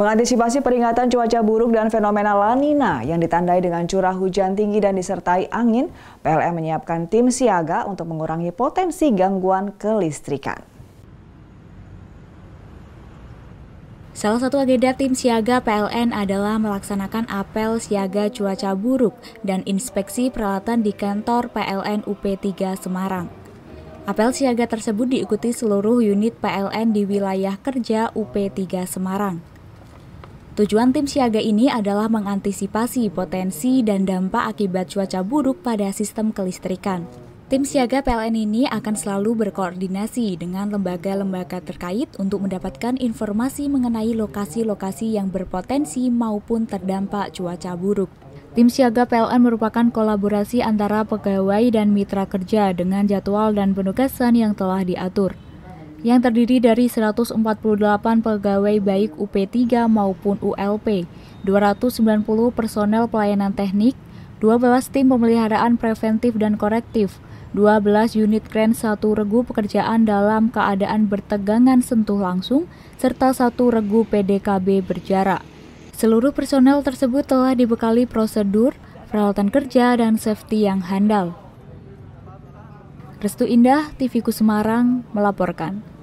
Mengantisipasi peringatan cuaca buruk dan fenomena La Nina yang ditandai dengan curah hujan tinggi dan disertai angin, PLN menyiapkan tim siaga untuk mengurangi potensi gangguan kelistrikan. Salah satu agenda tim siaga PLN adalah melaksanakan apel siaga cuaca buruk dan inspeksi peralatan di kantor PLN UP3 Semarang. Apel siaga tersebut diikuti seluruh unit PLN di wilayah kerja UP3 Semarang. Tujuan tim siaga ini adalah mengantisipasi potensi dan dampak akibat cuaca buruk pada sistem kelistrikan. Tim siaga PLN ini akan selalu berkoordinasi dengan lembaga-lembaga terkait untuk mendapatkan informasi mengenai lokasi-lokasi yang berpotensi maupun terdampak cuaca buruk. Tim siaga PLN merupakan kolaborasi antara pegawai dan mitra kerja dengan jadwal dan penugasan yang telah diatur yang terdiri dari 148 pegawai baik UP3 maupun ULP, 290 personel pelayanan teknik, 12 tim pemeliharaan preventif dan korektif, 12 unit kren satu regu pekerjaan dalam keadaan bertegangan sentuh langsung, serta satu regu PDKB berjarak. Seluruh personel tersebut telah dibekali prosedur, peralatan kerja, dan safety yang handal. Restu Indah, TV Kusumarang melaporkan.